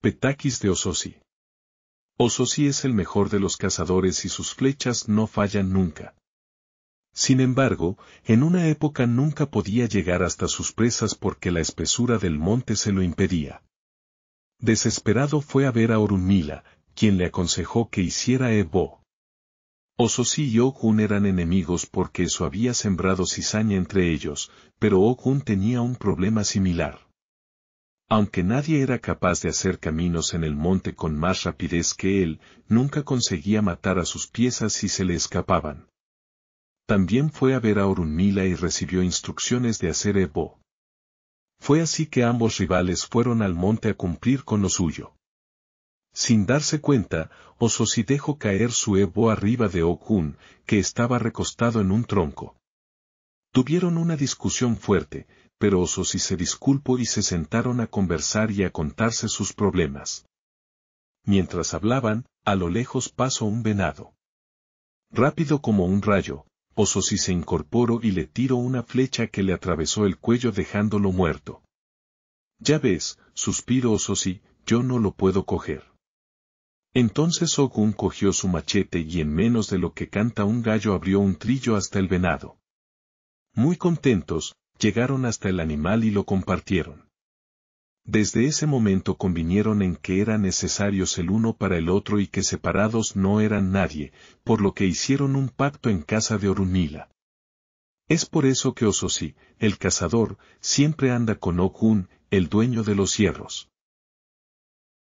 Petakis de Ososi. Ososi es el mejor de los cazadores y sus flechas no fallan nunca. Sin embargo, en una época nunca podía llegar hasta sus presas porque la espesura del monte se lo impedía. Desesperado fue a ver a Orunmila, quien le aconsejó que hiciera Ebo. Ososi y Ogun eran enemigos porque eso había sembrado cizaña entre ellos, pero Ogun tenía un problema similar. Aunque nadie era capaz de hacer caminos en el monte con más rapidez que él, nunca conseguía matar a sus piezas si se le escapaban. También fue a ver a Orunmila y recibió instrucciones de hacer Evo. Fue así que ambos rivales fueron al monte a cumplir con lo suyo. Sin darse cuenta, Ososi dejó caer su Evo arriba de Okun, que estaba recostado en un tronco. Tuvieron una discusión fuerte, pero Ososi se disculpó y se sentaron a conversar y a contarse sus problemas. Mientras hablaban, a lo lejos pasó un venado. Rápido como un rayo, Ososi se incorporó y le tiró una flecha que le atravesó el cuello dejándolo muerto. Ya ves, suspiró Ososi, yo no lo puedo coger. Entonces Ogun cogió su machete y en menos de lo que canta un gallo abrió un trillo hasta el venado. Muy contentos, llegaron hasta el animal y lo compartieron. Desde ese momento convinieron en que eran necesarios el uno para el otro y que separados no eran nadie, por lo que hicieron un pacto en casa de Orunila. Es por eso que Ososi, el cazador, siempre anda con Okun, el dueño de los hierros.